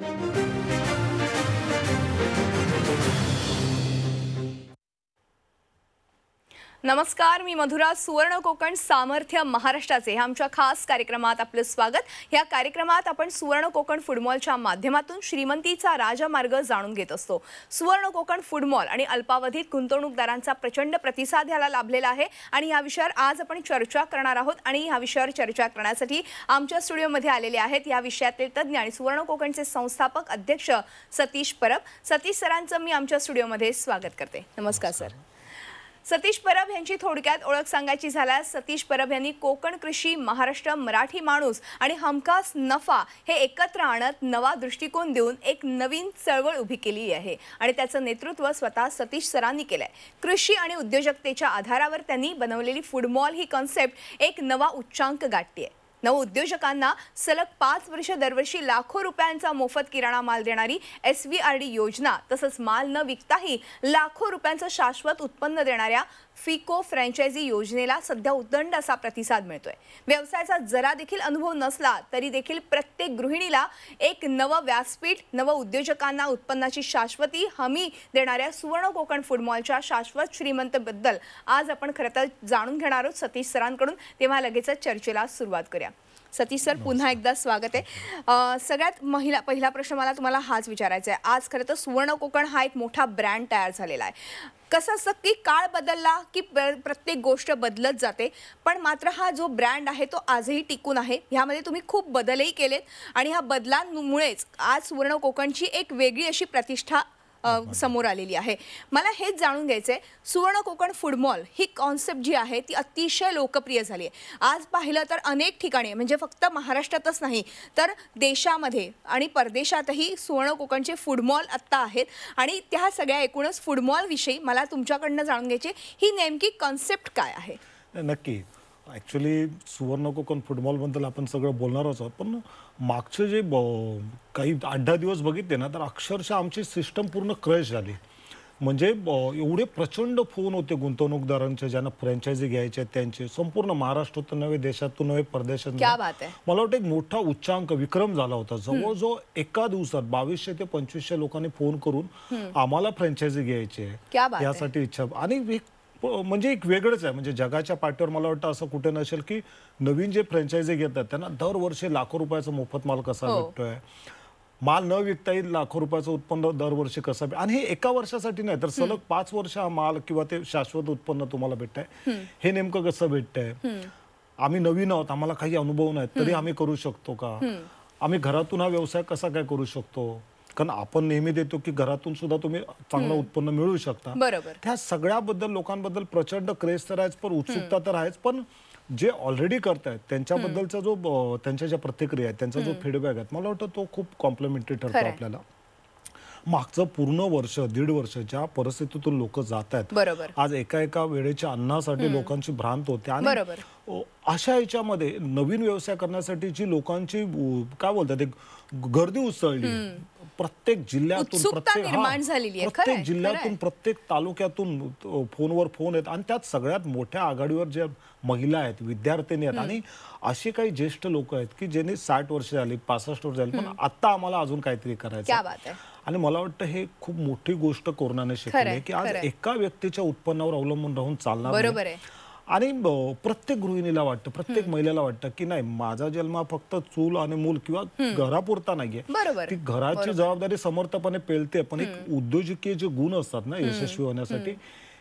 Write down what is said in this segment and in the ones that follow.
thank you नमस्कार मी मधुरा सुवर्ण कोकण सामर्थ्य महाराष्ट्राचे ह्या आमच्या खास कार्यक्रमात आपलं स्वागत या कार्यक्रमात आपण सुवर्ण कोकण फुटबॉलच्या माध्यमातून श्रीमंतीचा राजमार्ग जाणून घेत असतो सुवर्ण कोकण फुटबॉल आणि अल्पावधीत गुंतवणूकदारांचा प्रचंड प्रतिसाद याला लाभलेला आहे आणि या विषयावर आज आपण चर्चा करणार आहोत आणि ह्या विषयावर चर्चा करण्यासाठी आमच्या स्टुडिओमध्ये आलेले आहेत या विषयातले तज्ज्ञ आणि सुवर्ण कोकणचे संस्थापक अध्यक्ष सतीश परब सतीश सरांचं मी आमच्या स्टुडिओमध्ये स्वागत करते नमस्कार सर सतीश परब यांची थोडक्यात ओळख सांगायची झाल्यास सतीश परब यांनी कोकण कृषी महाराष्ट्र मराठी माणूस आणि हमखास नफा हे एकत्र आणत नवा दृष्टिकोन देऊन एक नवीन चळवळ उभी केली आहे आणि त्याचं नेतृत्व स्वतः सतीश सरांनी केलं आहे कृषी आणि उद्योजकतेच्या आधारावर त्यांनी बनवलेली फूड ही कॉन्सेप्ट एक नवा उच्चांक गाठते आहे नवउद्योजकांना सलग पाच वर्ष दरवर्षी लाखो रुपयांचा मोफत किराणा माल देणारी एस व्ही आर डी योजना तसंच माल न विकताही लाखो रुपयांचं शाश्वत उत्पन्न देणाऱ्या फिको फ्रँचायझी योजनेला सध्या उदंड असा प्रतिसाद मिळतोय व्यवसायाचा जरा देखील अनुभव नसला तरी देखील प्रत्येक गृहिणीला एक नवं व्यासपीठ नव उद्योजकांना उत्पन्नाची शाश्वती हमी देणाऱ्या सुवर्ण कोकण फूड मॉलच्या शाश्वत श्रीमंतबद्दल आज आपण खरं तर जाणून घेणार आहोत सतीश सरांकडून तेव्हा लगेचच चर्चेला सुरुवात करूया सतीश सर पुन्हा एकदा स्वागत आहे सगळ्यात महिला पहिला प्रश्न मला तुम्हाला हाच विचारायचा आहे आज खरं तर सुवर्ण कोकण हा एक मोठा ब्रँड तयार झालेला आहे कसं असं की काळ बदलला की प्रत्येक गोष्ट बदलत जाते पण मात्र हा जो ब्रँड आहे तो आजही टिकून आहे ह्यामध्ये तुम्ही खूप बदलही केलेत आणि ह्या बदलांमुळेच आज सुवर्ण कोकणची एक वेगळी अशी प्रतिष्ठा समोर आलेली आहे मला हेच जाणून घ्यायचं आहे सुवर्ण कोकण फूड मॉल ही कॉन्सेप्ट जी आहे ती अतिशय लोकप्रिय झाली आहे आज पाहिलं तर अनेक ठिकाणी म्हणजे फक्त महाराष्ट्रातच नाही तर देशामध्ये आणि परदेशातही सुवर्ण कोकणचे फूड मॉल आत्ता आहेत आणि त्या सगळ्या एकूणच फूड मॉलविषयी मला तुमच्याकडनं जाणून घ्यायची ही नेमकी कॉन्सेप्ट काय आहे नक्की ॲक्च्युली सुवर्णकोकण फुटबॉलबद्दल आपण सगळं बोलणारच आहोत पण मागचे जे काही आठ दहा दिवस बघितले ना तर अक्षरशः आमची सिस्टम पूर्ण क्रश झाली म्हणजे एवढे प्रचंड फोन होते गुंतवणूकदारांचे ज्यांना फ्रँचायझी घ्यायचे त्यांचे संपूर्ण महाराष्ट्रातून नवे देशातून नव्हे परदेशातून मला वाटतं एक मोठा उच्चांक विक्रम झाला होता जवळजवळ एका दिवसात बावीसशे ते पंचवीसशे लोकांनी फोन करून आम्हाला फ्रँचायझी घ्यायची आहे यासाठी इच्छा आणि म्हणजे एक वेगळंच आहे म्हणजे जगाच्या पाठीवर मला वाटतं असं कुठे नसेल की नवीन जे फ्रँचायझी घेतात त्यांना दरवर्षी लाखो रुपयाचा मोफत माल कसा हो. भेटतोय माल न विकता येईल लाखो रुपयाचं उत्पन्न दरवर्षी कसं भेट आणि हे एका वर्षासाठी नाही तर सलग पाच वर्ष हा माल किंवा ते शाश्वत उत्पन्न तुम्हाला भेटतंय हे नेमकं कसं भेटतंय आम्ही नवीन आहोत आम्हाला काही अनुभव नाहीत तरी आम्ही करू शकतो का आम्ही घरातून हा व्यवसाय कसा काय करू शकतो कारण आपण नेहमी देतो की घरातून सुद्धा तुम्ही चांगलं उत्पन्न मिळू शकता बरोबर त्या सगळ्याबद्दल लोकांबद्दल प्रचंड क्रेज तर आहेच पण उत्सुकता तर आहेच पण जे ऑलरेडी करतायत त्यांच्याबद्दलचा जो त्यांच्या ज्या प्रतिक्रिया आहेत त्यांचा जो फीडबॅक आहे मला वाटतं तो खूप कॉम्प्लिमेंटरी ठरतो आपल्याला मागचं पूर्ण वर्ष दीड वर्ष ज्या परिस्थितीतून लोक जात आहेत आज एका एका वेळेच्या अन्नासाठी लोकांची भ्रांत होते आणि अशा याच्यामध्ये नवीन व्यवसाय करण्यासाठी जी लोकांची काय बोलतात गर्दी उसळली प्रत्येक जिल्ह्यातून प्रत्येक निर्माण झालेली आहे प्रत्येक जिल्ह्यातून प्रत्येक तालुक्यातून फोनवर फोन येत आणि त्यात सगळ्यात मोठ्या आघाडीवर ज्या महिला आहेत विद्यार्थिनी आहेत आणि असे काही ज्येष्ठ लोक आहेत की ज्यांनी साठ वर्ष झाली पासष्ट वर्ष झाली पण आता आम्हाला अजून काहीतरी करायचं आणि मला वाटतं हे खूप मोठी गोष्ट कोरोनाने शिकवली की आज एका व्यक्तीच्या उत्पन्नावर अवलंबून राहून चालणार बरोबर आहे आणि प्रत्येक गृहिणीला वाटतं प्रत्येक महिलेला वाटतं की नाही माझा जन्म फक्त चूल आणि मूल किंवा घरापुरता नाहीये ती घराची जबाबदारी समर्थपणे पेलते पण एक उद्योजकीय जे गुण असतात ना यशस्वी होण्यासाठी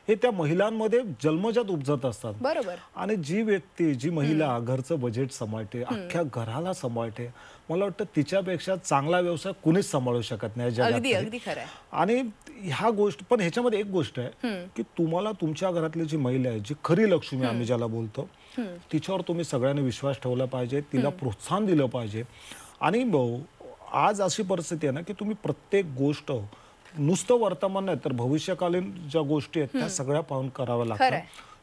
हे त्या महिलांमध्ये जन्मजात उपजत असतात बरोबर आणि जी व्यक्ती जी महिला घरचं बजेट सांभाळते अख्ख्या घराला सांभाळते मला वाटतं तिच्यापेक्षा चांगला व्यवसाय कुणीच सांभाळू शकत नाही जगात आणि ह्या गोष्ट पण ह्याच्यामध्ये एक गोष्ट आहे की तुम्हाला तुमच्या घरातली जी महिला आहे जी खरी लक्ष्मी आम्ही ज्याला बोलतो तिच्यावर तुम्ही सगळ्यांनी विश्वास ठेवला पाहिजे तिला प्रोत्साहन दिलं पाहिजे आणि आज अशी परिस्थिती आहे ना की तुम्ही प्रत्येक गोष्ट नुसतं वर्तमान नाही तर भविष्यकालीन ज्या गोष्टी आहेत त्या सगळ्या पाहून कराव्या लागतात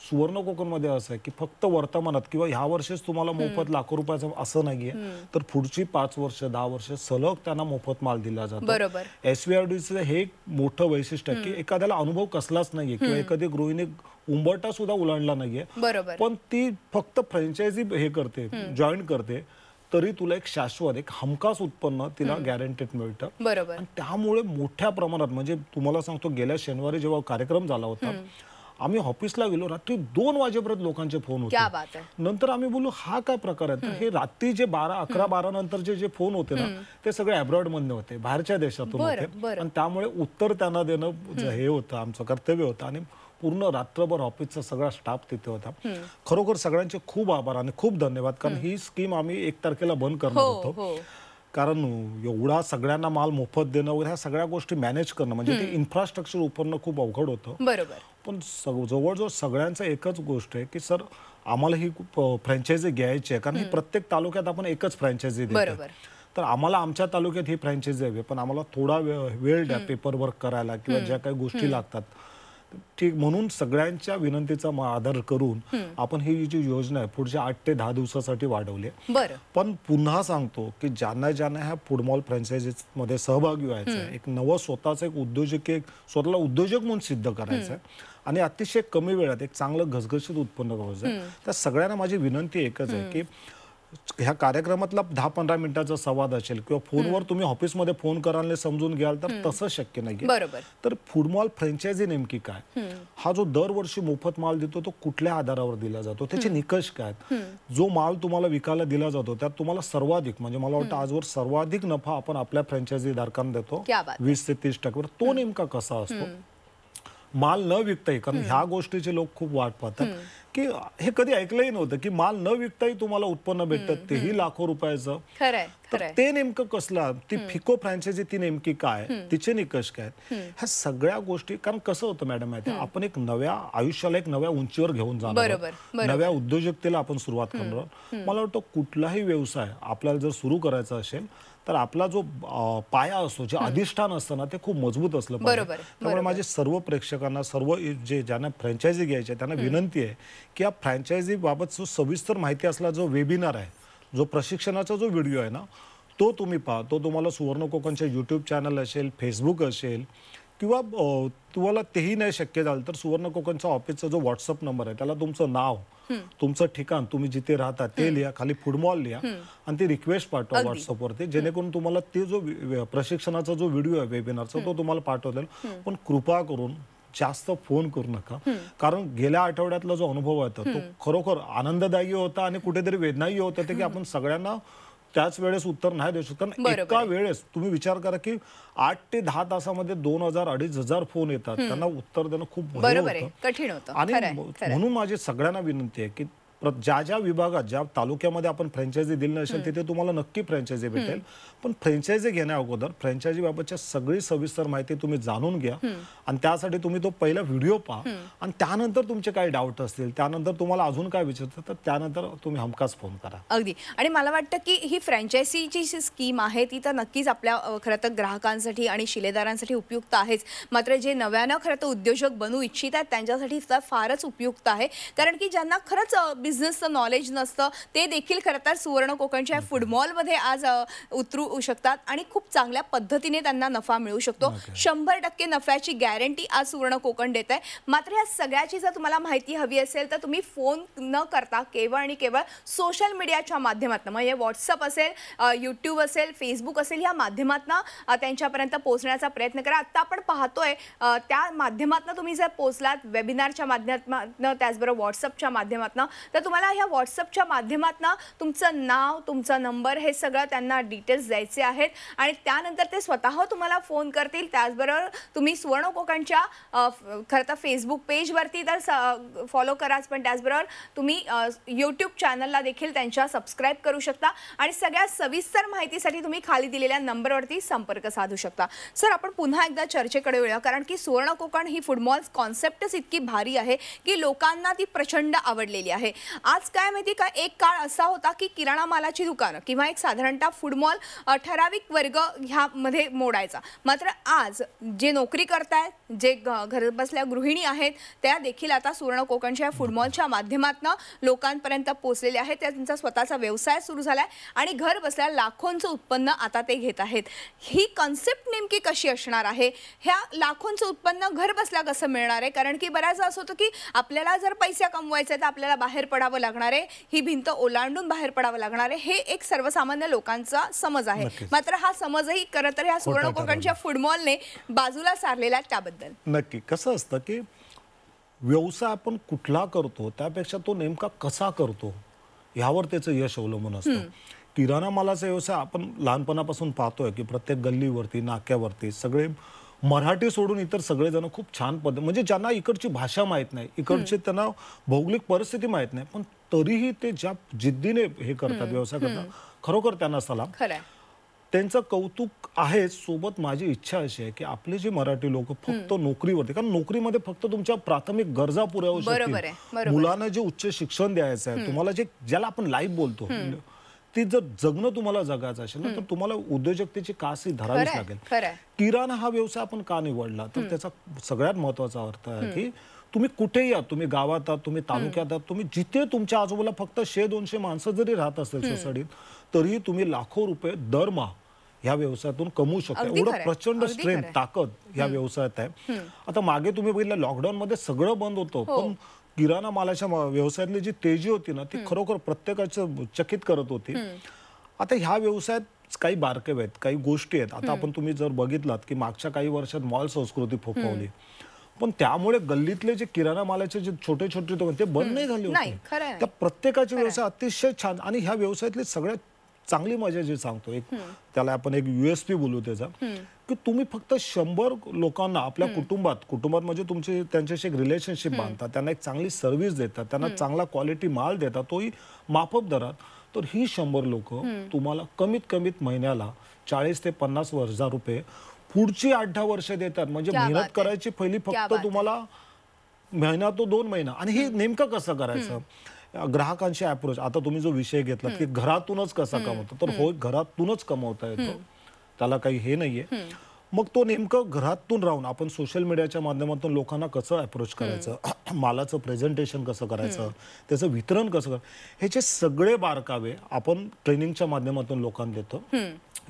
सुवर्ण मध्ये असं आहे की फक्त वर्तमानात किंवा ह्या वर्षीच तुम्हाला मोफत लाखो रुपयाचं असं नाहीये तर पुढची पाच वर्ष दहा वर्ष सलग त्यांना मोफत माल दिला जातो एसव्हीआरडीचं हे एक मोठं वैशिष्ट्य की एखाद्याला अनुभव कसलाच नाहीये किंवा एखादी गृहिणी उंबरटा सुद्धा उलांडला नाहीये पण ती फक्त फ्रँचायझी हे करते जॉईन करते तरी तुला एक शाश्वत एक हमखास उत्पन्न तिला गॅरंटीड मिळतं बरोबर आणि त्यामुळे मोठ्या प्रमाणात म्हणजे तुम्हाला सांगतो गेल्या शनिवारी जेव्हा कार्यक्रम झाला होता आम्ही ऑफिसला गेलो रात्री दोन वाजेपर्यंत लोकांचे फोन होते नंतर आम्ही बोललो हा काय प्रकार आहे हे रात्री जे बारा अकरा बारा नंतर जे जे फोन होते ना ते सगळे अब्रॉड मध्ये होते बाहेरच्या देशातून होते आणि त्यामुळे उत्तर त्यांना देणं हे होतं आमचं कर्तव्य होतं आणि पूर्ण रात्रभर ऑफिसचा सगळा स्टाफ तिथे होता खरोखर सगळ्यांचे खूप आभार आणि खूप धन्यवाद कारण ही स्कीम आम्ही एक तारखेला बंद करणार हो, होतो हो. कारण एवढा सगळ्यांना माल मोफत देणं वगैरे ह्या सगळ्या गोष्टी मॅनेज करणं म्हणजे ते इन्फ्रास्ट्रक्चर उभारणं खूप अवघड होतं बरोबर पण जवळजवळ सगळ्यांचं एकच गोष्ट आहे की सर आम्हाला ही फ्रँचायझी घ्यायची आहे कारण प्रत्येक तालुक्यात आपण एकच फ्रँचायझी देतो तर आम्हाला आमच्या तालुक्यात ही फ्रँचायझी हवी पण आम्हाला थोडा वेळ द्या पेपर वर्क करायला किंवा ज्या काही गोष्टी लागतात ठीक म्हणून सगळ्यांच्या विनंतीचा आदर करून आपण ही जी योजना आहे पुढच्या आठ ते दहा दिवसासाठी वाढवली आहे पण पुन्हा सांगतो की ज्यांना ज्यांना ह्या फुटबॉल फ्रँचायझीस मध्ये सहभागी व्हायचं एक नवं स्वतःच एक उद्योजक एक स्वतःला उद्योजक म्हणून सिद्ध करायचं आहे आणि अतिशय कमी वेळात एक चांगलं घसघशीत उत्पन्न करायचं त्या तर सगळ्यांना माझी विनंती एकच आहे की ह्या कार्यक्रमातला दहा पंधरा मिनिटाचा संवाद असेल किंवा फोनवर तुम्ही ऑफिसमध्ये फोन कराल समजून घ्याल तर तसं शक्य नाही तर फूड मॉल फ्रँचायझी नेमकी काय हा जो दरवर्षी मोफत माल देतो तो कुठल्या आधारावर दिला जातो त्याचे निकष काय जो माल तुम्हाला विकायला दिला जातो त्यात तुम्हाला सर्वाधिक म्हणजे मला वाटतं आजवर सर्वाधिक नफा आपण आपल्या फ्रँचायझी धारकांना देतो वीस ते तीस टक्केवर तो नेमका कसा असतो माल न विकताही कारण ह्या गोष्टीचे लोक खूप वाट पाहतात की हे कधी ऐकलंही नव्हतं की माल न विकताही तुम्हाला उत्पन्न भेटत तेही लाखो रुपयाचं तर ते नेमकं कसलं ती फिको फ्रँचायझी ती नेमकी काय तिचे निकष काय ह्या सगळ्या गोष्टी कारण कसं होतं मॅडम माहिती आपण एक नव्या आयुष्याला एक नव्या उंचीवर घेऊन जाणार नव्या उद्योजकतेला आपण सुरुवात करणार मला वाटतं कुठलाही व्यवसाय आपल्याला जर सुरू करायचा असेल तर आपला जो पाया असतो जे अधिष्ठान असतं ना ते खूप मजबूत असलं पाहिजे त्यामुळे माझे सर्व प्रेक्षकांना सर्व जे ज्यांना फ्रँचायझी घ्यायची आहे त्यांना विनंती आहे की या बाबत जो सविस्तर माहिती असला जो वेबिनार आहे जो प्रशिक्षणाचा जो व्हिडिओ आहे ना तो तुम्ही पहा तो तुम्हाला सुवर्ण कोकणच्या युट्यूब चॅनल असेल फेसबुक असेल किंवा तुम्हाला तेही नाही शक्य झालं तर सुवर्ण कोकणच्या ऑफिसचा जो व्हॉट्सअप नंबर आहे त्याला तुमचं नाव तुमचं ठिकाण तुम्ही जिथे राहता ते लिहा खाली फुटबॉल लिहा आणि ती रिक्वेस्ट पाठवा व्हॉट्सअपवरती जेणेकरून तुम्हाला ते जो प्रशिक्षणाचा जो व्हिडिओ आहे वेबिनारचा तो तुम्हाला येईल पण कृपा करून जास्त फोन करू नका कारण गेल्या आठवड्यातला जो अनुभव होता तो खरोखर आनंददायी होता आणि कुठेतरी वेदनाही होत की आपण सगळ्यांना त्याच वेळेस उत्तर नाही देऊ शकत कारण एका वेळेस तुम्ही विचार करा की आठ ते दहा तासामध्ये दोन हजार अडीच हजार फोन येतात त्यांना उत्तर देणं खूप कठीण होतं आणि म्हणून माझी सगळ्यांना विनंती आहे की ज्या ज्या विभागात ज्या तालुक्यामध्ये आपण फ्रँचायझी दिली नसेल तिथे तुम्हाला नक्की फ्रँचायझी भेटेल पण फ्रँचायझी घेण्या अगोदर फ्रँचायझी बाबतच्या सगळी सविस्तर माहिती तुम्ही जाणून घ्या आणि त्यासाठी तुम्ही तो पहिला व्हिडिओ पहा आणि त्यानंतर तुमचे काही डाऊट असतील त्यानंतर तुम्हाला अजून काय विचारतात तर त्यानंतर तुम्ही हमखास फोन करा अगदी आणि मला वाटतं की ही फ्रँचायझीची जी स्कीम आहे ती तर नक्कीच आपल्या खरं तर ग्राहकांसाठी आणि शिलेदारांसाठी उपयुक्त आहेच मात्र जे नव्यानं खरं तर उद्योजक बनू इच्छितात त्यांच्यासाठी फारच उपयुक्त आहे कारण की ज्यांना खरंच बिझनेसचं नॉलेज नसतं ते देखील खरं तर सुवर्ण कोकणच्या फूड आज उतरू शकतात आणि खूप चांगल्या पद्धतीने त्यांना नफा मिळू शकतो शंभर टक्के नफ्याची गॅरंटी आज सुवर्ण कोकण देत आहे मात्र या सगळ्याची जर तुम्हाला माहिती हवी असेल तर तुम्ही फोन न करता केवळ आणि केवळ सोशल मीडियाच्या माध्यमातून म्हणजे व्हॉट्सअप असेल यूट्यूब असेल फेसबुक असेल या माध्यमातून त्यांच्यापर्यंत पोहोचण्याचा प्रयत्न करा आत्ता आपण पाहतोय त्या माध्यमातून तुम्ही जर पोहोचलात वेबिनारच्या माध्यमातून त्याचबरोबर व्हॉट्सअपच्या माध्यमातून तर तुम्हाला ह्या व्हॉट्सअपच्या माध्यमातून तुमचं नाव तुमचा नंबर हे सगळं त्यांना डिटेल्स द्यायचे आहेत आणि त्यानंतर ते स्वतः तुम्हाला फोन करतील त्याचबरोबर तुम्ही सुवर्ण कोकणच्या खरं तर फेसबुक पेजवरती तर फॉलो कराच पण त्याचबरोबर तुम्ही यूट्यूब चॅनलला देखील त्यांच्या सबस्क्राईब करू शकता आणि सगळ्या सविस्तर माहितीसाठी तुम्ही खाली दिलेल्या नंबरवरती संपर्क साधू शकता सर आपण पुन्हा एकदा चर्चेकडे येऊया कारण की सुवर्ण कोकण ही फुटबॉल कॉन्सेप्टच इतकी भारी आहे की लोकांना ती प्रचंड आवडलेली आहे आज काय माहिती का एक काळ असा होता की किराणा मालाची दुकानं किंवा एक साधारणतः फूड ठराविक वर्ग ह्यामध्ये मोडायचा मात्र आज जे नोकरी करतायत जे घर बसल्या गृहिणी आहेत त्या देखील आता सुवर्ण कोकणच्या फूड मॉलच्या माध्यमातून लोकांपर्यंत पोचलेले आहेत त्यांचा स्वतःचा व्यवसाय सुरू झाला आहे आणि घर बसल्या लाखोंचं उत्पन्न आता ते घेत आहेत ही कॉन्सेप्ट नेमकी कशी असणार आहे ह्या लाखोंचं उत्पन्न घर बसल्या कसं मिळणार आहे कारण की बऱ्याच असं होतं की आपल्याला जर पैसे कमवायचे तर आपल्याला बाहेर पडावं लागणार आहे ही भिंत ओलांडून बाहेर पडावं लागणार आहे हे एक सर्वसामान्य लोकांचा समज आहे मात्र हा समजही करत ह्या सुवर्ण कोकणच्या फुटबॉलने बाजूला सारलेला त्याबद्दल नक्की कसं असतं की व्यवसाय आपण कुठला करतो त्यापेक्षा तो नेमका कसा करतो ह्यावर त्याचं यश अवलंबून असतं किराणा मालाचा व्यवसाय आपण लहानपणापासून पाहतोय की प्रत्येक गल्लीवरती नाक्यावरती सगळे मराठी सोडून इतर सगळेजण खूप छान पद म्हणजे ज्यांना इकडची भाषा माहीत नाही इकडची त्यांना भौगोलिक परिस्थिती माहीत नाही पण तरीही ते ज्या जिद्दीने हे करतात व्यवसाय करतात खरोखर त्यांना सलाम त्यांचं कौतुक आहे सोबत माझी इच्छा अशी आहे की आपले जे मराठी लोक फक्त नोकरीवरती कारण नोकरीमध्ये फक्त तुमच्या प्राथमिक गरजा पुरवू शकतील मुलांना जे उच्च शिक्षण द्यायचं आहे तुम्हाला जे ज्याला आपण लाईफ बोलतो ते जर जगणं तुम्हाला जगायचं असेल ना तर तुम्हाला उद्योजकतेची कासी धरावीच लागेल किराणा हा व्यवसाय आपण का निवडला तर त्याचा सगळ्यात महत्वाचा अर्थ आहे की तुम्ही कुठेही आहात तुम्ही गावात आहात तुम्ही तालुक्यात आहात तुम्ही जिथे तुमच्या आजूबाजूला फक्त शे दोनशे माणसं जरी राहत असेल सोसायटीत तरीही तुम्ही लाखो रुपये दरमहा या व्यवसायातून कमवू शकता एवढं प्रचंड स्ट्रेंथ ताकद या व्यवसायात आहे आता मागे तुम्ही बघितलं लॉकडाऊन मध्ये सगळं बंद होतं हो. पण किराणा मालाच्या व्यवसायातली जी तेजी होती ना ती खरोखर प्रत्येकाचं चकित करत होती आता ह्या व्यवसायात काही बारकेव आहेत काही गोष्टी आहेत आता आपण तुम्ही जर बघितलात की मागच्या काही वर्षात मॉल संस्कृती फोफावली पण त्यामुळे गल्लीतले जे किराणा मालाचे जे छोटे छोटे ते बंद नाही झाले होते त्या प्रत्येकाचे व्यवसाय अतिशय छान आणि ह्या व्यवसायातली सगळ्यात चांगली मजा जे सांगतो एक त्याला आपण एक युएसपी बोलू त्याचा की तुम्ही फक्त शंभर लोकांना आपल्या कुटुंबात कुटुंबात म्हणजे तुमचे त्यांच्याशी एक रिलेशनशिप बांधता त्यांना एक चांगली सर्व्हिस देतात त्यांना चांगला क्वालिटी माल देतात तोही माफक दरात तर ही शंभर लोक तुम्हाला कमीत कमीत महिन्याला चाळीस ते पन्नास हजार रुपये पुढची आठ दहा वर्ष देतात म्हणजे मेहनत करायची पहिली फक्त तुम्हाला महिना तो दोन महिना आणि हे नेमकं कसं करायचं ग्राहकांशी अप्रोच आता तुम्ही जो विषय घेतला की घरातूनच कसा कमवतो तर हो घरातूनच कमवता येतो त्याला काही हे नाहीये मग तो नेमकं घरातून राहून आपण सोशल मीडियाच्या माध्यमातून लोकांना कसं अप्रोच करायचं मालाचं प्रेझेंटेशन कसं करायचं त्याचं वितरण कसं करायचं जे सगळे बारकावे आपण ट्रेनिंगच्या माध्यमातून लोकांना देतो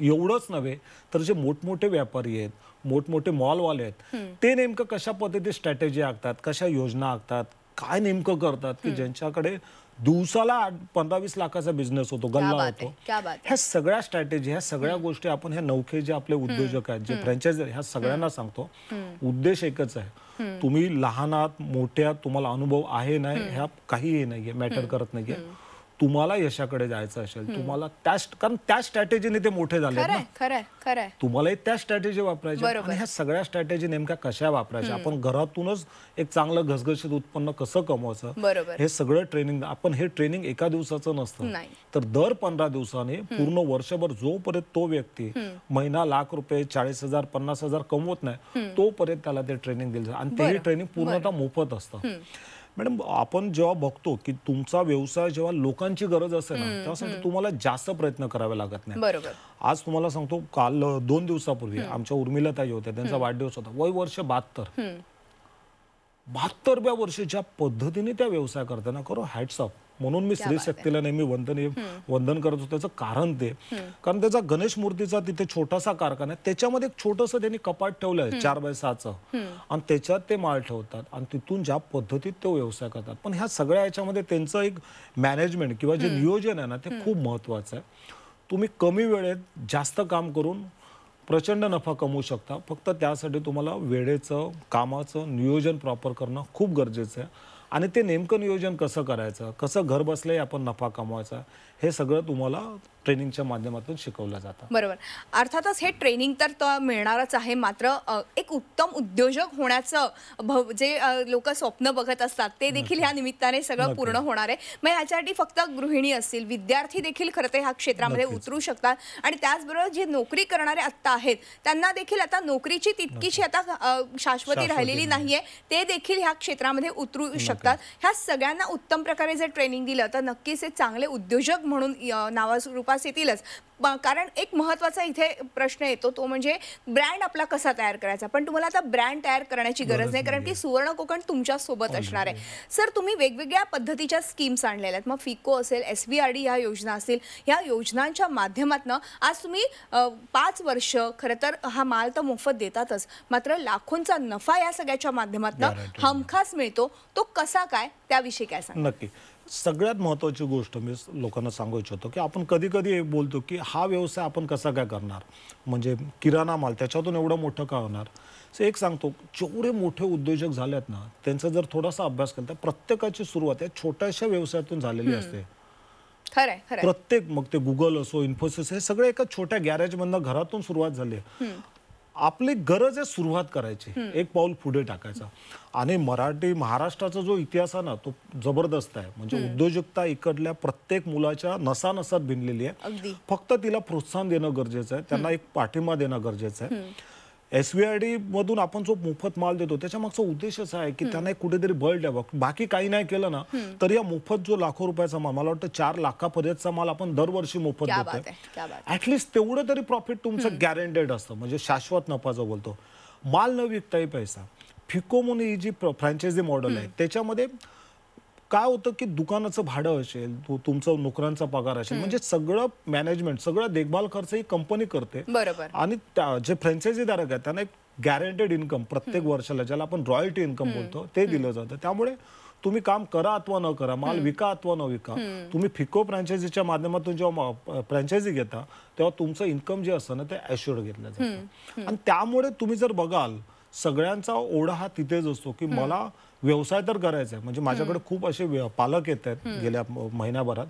एवढंच नव्हे तर जे मोठमोठे व्यापारी आहेत मोठमोठे मॉलवाले आहेत ते नेमकं कशा पद्धती स्ट्रॅटेजी आखतात कशा योजना आखतात काय नेमकं करतात की ज्यांच्याकडे दिवसाला आठ पंधरा वीस लाखाचा बिझनेस होतो गल्ला होतो ह्या सगळ्या स्ट्रॅटेजी ह्या सगळ्या गोष्टी आपण ह्या नौखे जे आपले उद्योजक आहेत जे फ्रँचायझर ह्या सगळ्यांना सांगतो उद्देश एकच आहे तुम्ही लहानात मोठ्या तुम्हाला अनुभव आहे नाही ह्या काहीही नाहीये मॅटर करत नाहीये तुम्हाला यशाकडे जायचं असेल तुम्हाला त्या कारण त्या स्ट्रॅटेजीने ते मोठे झाले तुम्हालाही त्या स्ट्रॅटेजी वापरायची आणि ह्या सगळ्या स्ट्रॅटेजी नेमक्या कशा वापरायच्या आपण घरातूनच एक चांगलं घसघशीत उत्पन्न कसं कमवायचं हे सगळं ट्रेनिंग आपण हे ट्रेनिंग एका दिवसाचं नसतं तर दर पंधरा दिवसाने पूर्ण वर्षभर जोपर्यंत तो व्यक्ती महिना लाख रुपये चाळीस हजार पन्नास हजार कमवत नाही तोपर्यंत त्याला ते ट्रेनिंग दिलं जातं आणि ते ट्रेनिंग पूर्णतः मोफत असतं मॅडम आपण जेव्हा बघतो की तुमचा व्यवसाय जेव्हा लोकांची गरज असेल ना तेव्हा तुम्हाला जास्त प्रयत्न करावे लागत नाही आज तुम्हाला सांगतो काल दोन दिवसापूर्वी आमच्या उर्मिला ताई होत्या त्यांचा वाढदिवस होता वय वर्ष बहात्तर बहात्तरव्या वर्षी ज्या पद्धतीने त्या व्यवसाय करताना करो हॅट्सअप म्हणून मी स्त्री शक्तीला नेहमी वंदन वंदन करत होतो त्याचं कारण ते कारण त्याचा गणेश मूर्तीचा तिथे छोटासा कारखाना आहे त्याच्यामध्ये एक छोटंसं त्यांनी कपाट ठेवलं आहे चार बाय सहाचं आणि त्याच्यात ते माल ठेवतात आणि तिथून ज्या पद्धतीत ते व्यवसाय करतात पण ह्या सगळ्या याच्यामध्ये त्यांचं एक मॅनेजमेंट किंवा जे नियोजन आहे ना ते खूप महत्वाचं आहे तुम्ही कमी वेळेत जास्त काम करून प्रचंड नफा कमवू शकता फक्त त्यासाठी तुम्हाला वेळेचं कामाचं नियोजन प्रॉपर करणं खूप गरजेचं आहे आणि ते नेमकं नियोजन कसं करायचं कसं घर बसले आपण नफा कमवायचा हे सगळं तुम्हाला ट्रेनिंगच्या माध्यमातून शिकवलं जातं बरोबर अर्थातच हे ट्रेनिंग तर मिळणारच आहे मात्र एक उत्तम उद्योजक होण्याचं भव जे लोक स्वप्न बघत असतात ते देखील ह्या निमित्ताने सगळं पूर्ण होणार आहे मग ह्याच्यासाठी फक्त गृहिणी असतील विद्यार्थी देखील खरं ते ह्या क्षेत्रामध्ये उतरू शकतात आणि त्याचबरोबर जे नोकरी करणारे आत्ता आहेत त्यांना देखील आता नोकरीची तितकीशी आता शाश्वती राहिलेली नाहीये ते देखील ह्या क्षेत्रामध्ये उतरू शकतात ह्या सगळ्यांना उत्तम प्रकारे जर ट्रेनिंग दिलं तर नक्कीच हे चांगले उद्योजक म्हणून रूपास येतीलच कारण एक महत्वाचा इथे प्रश्न येतो तो म्हणजे ब्रँड आपला कसा तयार करायचा पण तुम्हाला आता ब्रँड तयार करण्याची गरज नाही कारण की सुवर्ण कोकण तुमच्या सोबत हो असणार आहे हो सर तुम्ही वेगवेगळ्या पद्धतीच्या स्कीम्स आणलेल्या आहेत मग फिको असेल एस बी ह्या योजना असतील ह्या योजनांच्या माध्यमातून आज तुम्ही पाच वर्ष खरं तर हा माल तर मोफत देतातच मात्र लाखोंचा नफा या सगळ्याच्या माध्यमातून हमखास मिळतो तो कसा काय त्याविषयी काय सांग नक्की सगळ्यात महत्त्वाची गोष्ट मी लोकांना सांगू इच्छितो की आपण कधी कधी बोलतो की हा व्यवसाय आपण कसा काय करणार म्हणजे किराणा माल त्याच्यातून एवढं मोठं का होणार एक सांगतो जेवढे मोठे उद्योजक झालेत ना त्यांचा जर थोडासा अभ्यास केला तर प्रत्येकाची सुरुवात या छोट्याशा व्यवसायातून झालेली असते प्रत्येक मग ते गुगल असो इन्फोसिस हे सगळे एका छोट्या गॅरेजमधनं घरातून सुरुवात झाली आपली गरज आहे सुरुवात करायची एक पाऊल पुढे टाकायचा आणि मराठी महाराष्ट्राचा जो इतिहास आहे ना तो जबरदस्त आहे म्हणजे उद्योजकता इकडल्या प्रत्येक मुलाच्या नसानसात भिनलेली आहे फक्त तिला प्रोत्साहन देणं गरजेचं आहे त्यांना एक पाठिंबा देणं गरजेचं आहे एस डी मधून आपण जो मोफत माल देतो त्याच्या मागचा उद्देश असा आहे की त्यांना कुठेतरी बळ द्यावा बाकी काही नाही केलं ना तर या मोफत जो लाखो रुपयाचा माल मला वाटतं चार लाखापर्यंतचा माल आपण दरवर्षी मोफत देतोय ऍटलिस्ट तेवढं तरी प्रॉफिट तुमचं गॅरंटेड असतं म्हणजे शाश्वत नफा जो बोलतो माल न विकताही पैसा फिकोमोनी ही जी फ्रँचायझी मॉडेल आहे त्याच्यामध्ये काय होतं की दुकानाचं भाडं असेल तुमचं नोकरांचा पगार असेल म्हणजे सगळं मॅनेजमेंट सगळं देखभाल खर्च ही कंपनी करते बरोबर आणि जे फ्रँचायझीधारक आहेत त्यांना एक गॅरंटेड इन्कम प्रत्येक वर्षाला ज्याला आपण रॉयल्टी इन्कम बोलतो ते दिलं जातं त्यामुळे तुम्ही काम करा अथवा न करा माल विका अथवा न विका तुम्ही फिको फ्रँचायझीच्या माध्यमातून जेव्हा फ्रँचायझी घेता तेव्हा तुमचं इन्कम जे असतं ना ते अश्युअर्ड घेतलं जातं आणि त्यामुळे तुम्ही जर बघाल सगळ्यांचा ओढा हा तिथेच असतो की मला व्यवसाय तर करायचा आहे म्हणजे माझ्याकडे खूप असे पालक येत आहेत गेल्या महिन्याभरात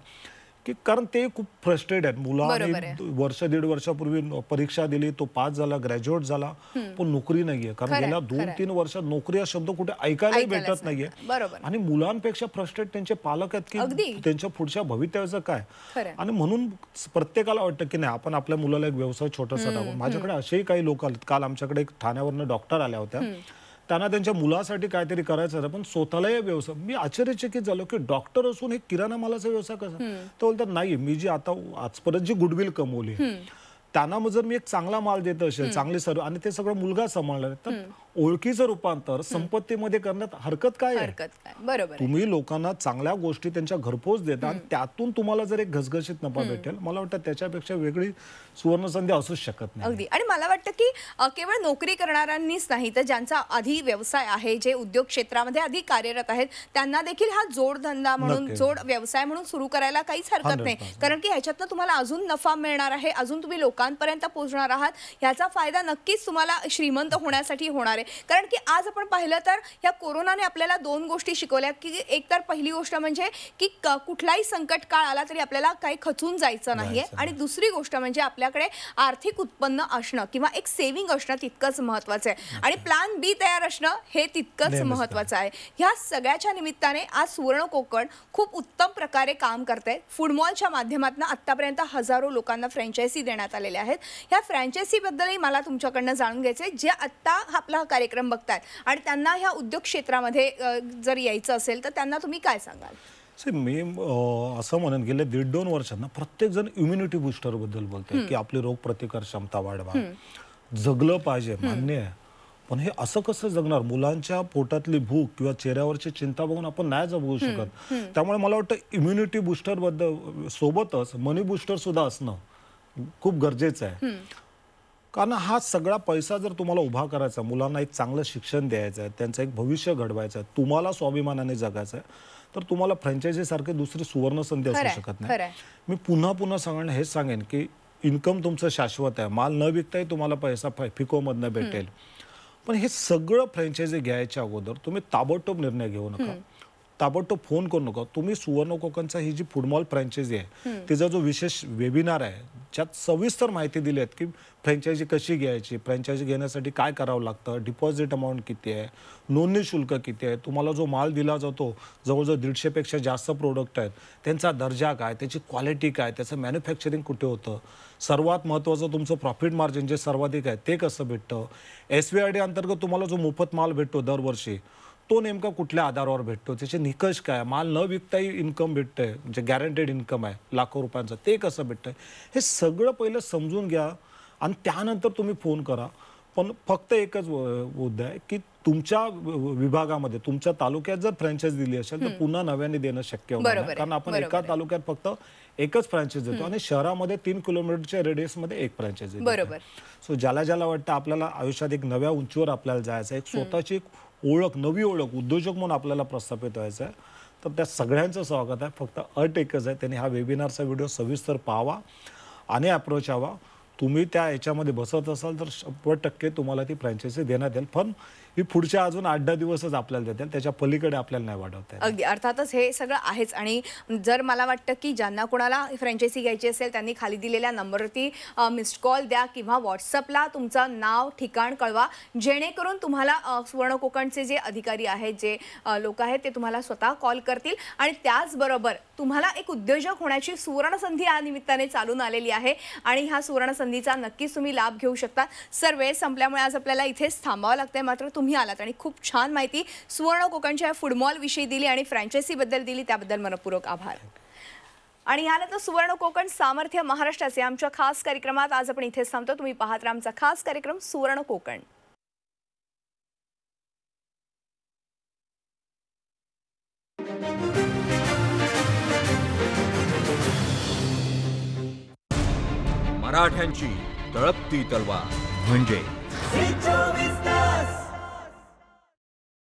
की कारण ते खूप फ्रस्ट्रेट आहेत मुलाने वर्ष दीड वर्षापूर्वी परीक्षा दिली तो पास झाला ग्रॅज्युएट झाला पण नोकरी नाहीये कारण गेल्या दोन तीन वर्षात नोकरी हा शब्द कुठे ऐकायलाही भेटत नाहीये आणि मुलांपेक्षा फ्रस्ट्रेट त्यांचे पालक आहेत की त्यांच्या पुढच्या भवितव्याचं काय आणि म्हणून प्रत्येकाला वाटतं की नाही आपण आपल्या मुलाला एक व्यवसाय छोटासा टाकू माझ्याकडे असेही काही लोक काल आमच्याकडे एक ठाण्यावरनं डॉक्टर आल्या होत्या त्यांना त्यांच्या मुलासाठी काहीतरी करायचं होतं पण स्वतःला व्यवसाय मी आश्चर्यचकित झालो की डॉक्टर असून हे किराणा मालाचा व्यवसाय कसा तो बोलतात नाही मी जी आता आजपर्यंत जी गुडविल कमवली त्यांना जर मी एक चांगला माल देत असेल चांगले सर्व आणि ते सगळं मुलगा सांभाळणार तर ओळखीचं रूपांतर संपत्तीमध्ये करण्यात हरकत काय हरकत काय बरोबर तुम्ही लोकांना चांगल्या गोष्टी त्यांच्या घरपोच देता त्यातून तुम्हाला जर एक घसघशीत नफा भेटेल मला वाटतं त्याच्यापेक्षा वेगळी सुवर्णसंधी असूच शकत नाही अगदी आणि मला वाटतं की केवळ नोकरी करणाऱ्यांनीच नाही तर ज्यांचा आधी व्यवसाय आहे जे उद्योग क्षेत्रामध्ये आधी कार्यरत आहेत त्यांना देखील हा जोडधंदा म्हणून जोड व्यवसाय म्हणून सुरू करायला काहीच हरकत नाही कारण की ह्याच्यातनं तुम्हाला अजून नफा मिळणार आहे अजून तुम्ही लोकांपर्यंत पोहोचणार आहात ह्याचा फायदा नक्कीच तुम्हाला श्रीमंत होण्यासाठी होणार आहे कारण की आज आपण पाहिलं तर ह्या कोरोनाने आपल्याला दोन गोष्टी शिकवल्या की एक तर पहिली गोष्ट म्हणजे की कुठलाही संकट काळ आला तरी आपल्याला काही खचून जायचं नाहीये आणि दुसरी गोष्ट म्हणजे आपल्याकडे आर्थिक उत्पन्न असणं किंवा एक सेव्हिंग असणं तितकंच महत्त्वाचं आहे आणि प्लॅन बी तयार असणं हे तितकंच महत्त्वाचं आहे ह्या सगळ्याच्या निमित्ताने आज सुवर्ण कोकण खूप उत्तम प्रकारे काम करते फुटबॉलच्या माध्यमातून आतापर्यंत हजारो लोकांना फ्रँचायसी देण्यात आलेल्या आहेत ह्या फ्रँचायसीबद्दलही मला तुमच्याकडनं जाणून घ्यायचं आहे जे आत्ता आपला कार्यक्रम बघतात आणि त्यांना ह्या उद्योग क्षेत्रामध्ये जर यायचं असेल तर त्यांना तुम्ही काय सांगाल से मी असं म्हणेन गेले दीड दोन वर्षांना जण इम्युनिटी बद्दल बोलते की आपली रोग प्रतिकार क्षमता वाढवा जगलं पाहिजे मान्य आहे पण हे असं कसं जगणार मुलांच्या पोटातली भूक किंवा चेहऱ्यावरची चिंता बघून आपण नाही जगवू शकत त्यामुळे मला वाटतं इम्युनिटी बद्दल सोबतच मनी बुस्टर सुद्धा असणं खूप गरजेचं आहे कारण हा सगळा पैसा जर तुम्हाला उभा करायचा मुलांना एक चांगलं शिक्षण द्यायचं आहे त्यांचं एक भविष्य घडवायचं आहे तुम्हाला स्वाभिमानाने जगायचं आहे तर तुम्हाला सारखे दुसरी सुवर्ण संधी असू शकत नाही मी पुन्हा पुन्हा सांगणं हेच सांगेन की इन्कम तुमचं शाश्वत आहे माल न विकताही तुम्हाला पैसा फिकोमधनं भेटेल पण हे सगळं फ्रँचायझी घ्यायच्या अगोदर तुम्ही ताबडतोब निर्णय घेऊ नका ताबडतोब फोन करू नका तुम्ही सुवर्ण कोकणचा ही जी फुटबॉल फ्रँचायझी आहे तिचा जो विशेष वेबिनार आहे ज्यात सविस्तर माहिती दिली आहेत की फ्रँचायझी कशी घ्यायची फ्रँचायझी घेण्यासाठी काय करावं लागतं डिपॉझिट अमाऊंट किती आहे नोंदणी शुल्क किती आहे तुम्हाला जो माल दिला जातो जवळजवळ दीडशेपेक्षा जास्त प्रोडक्ट आहेत त्यांचा दर्जा काय त्याची क्वालिटी काय त्याचं मॅन्युफॅक्चरिंग कुठे होतं सर्वात महत्त्वाचं तुमचं प्रॉफिट मार्जिन जे सर्वाधिक आहे ते कसं भेटतं एस डी अंतर्गत तुम्हाला जो मोफत माल भेटतो दरवर्षी तो नेमका कुठल्या आधारावर भेटतो त्याचे निकष काय माल न विकताही इन्कम भेटतंय म्हणजे गॅरंटेड इन्कम आहे लाखो रुपयांचं ते कसं भेटतंय हे सगळं पहिलं समजून घ्या आणि त्यानंतर तुम्ही फोन करा पण फक्त एकच मुद्दा आहे की तुमच्या विभागामध्ये तुमच्या तालुक्यात जर फ्रँचाईज दिली असेल तर पुन्हा नव्याने देणं शक्य होणार कारण आपण एका तालुक्यात फक्त एकच फ्रँचाईज देतो आणि शहरामध्ये तीन किलोमीटरच्या रेडियसमध्ये एक फ्रँचाईज देतो बरोबर सो ज्याला ज्याला वाटतं आपल्याला आयुष्यात एक नव्या उंचीवर आपल्याला जायचं एक स्वतःची एक ओळख नवी ओळख उद्योजक म्हणून आपल्याला प्रस्थापित व्हायचं आहे तर त्या सगळ्यांचं स्वागत आहे फक्त अट एकच आहे त्यांनी हा वेबिनारचा व्हिडिओ सविस्तर पाहावा आणि अप्रोच हवा तुम्ही त्या याच्यामध्ये बसत असाल तर शंभर टक्के तुम्हाला ती फ्रँचायझी देण्यात येईल पण ही पुढच्या अजून आठ दहा दिवसच आपल्याला देतील त्याच्या पलीकडे आपल्याला नाही वाढवता अगदी अर्थातच हे सगळं आहेच आणि जर मला वाटतं की ज्यांना कोणाला फ्रँचायसी घ्यायची असेल त्यांनी खाली दिलेल्या नंबरवरती मिस्ड कॉल द्या किंवा व्हॉट्सअपला तुमचं नाव ठिकाण कळवा जेणेकरून तुम्हाला सुवर्ण कोकणचे जे अधिकारी आहेत जे लोक आहेत ते तुम्हाला स्वतः कॉल करतील आणि त्याचबरोबर तुम्हाला एक उद्योजक होण्याची सुवर्ण संधी या निमित्ताने चालून आलेली आहे आणि ह्या सुवर्णसंधीचा नक्कीच तुम्ही लाभ घेऊ शकता सर वेळ संपल्यामुळे आज आपल्याला इथेच थांबावं लागतंय मात्र तुम्ही तुम्ही आलात आणि खूप छान माहिती सुवर्ण कोकणच्या फुटबॉल विषयी दिली आणि फ्रँचायसीबद्दल दिली त्याबद्दल मनपूर्वक आभार आणि यानंतर सुवर्ण कोकण सामर्थ्य महाराष्ट्राचे आमच्या खास कार्यक्रमात आज आपण इथे थांबतो तुम्ही पाहत राहा आमचा खास कार्यक्रम सुवर्ण कोकण मराठ्यांची तळपती तलवार म्हणजे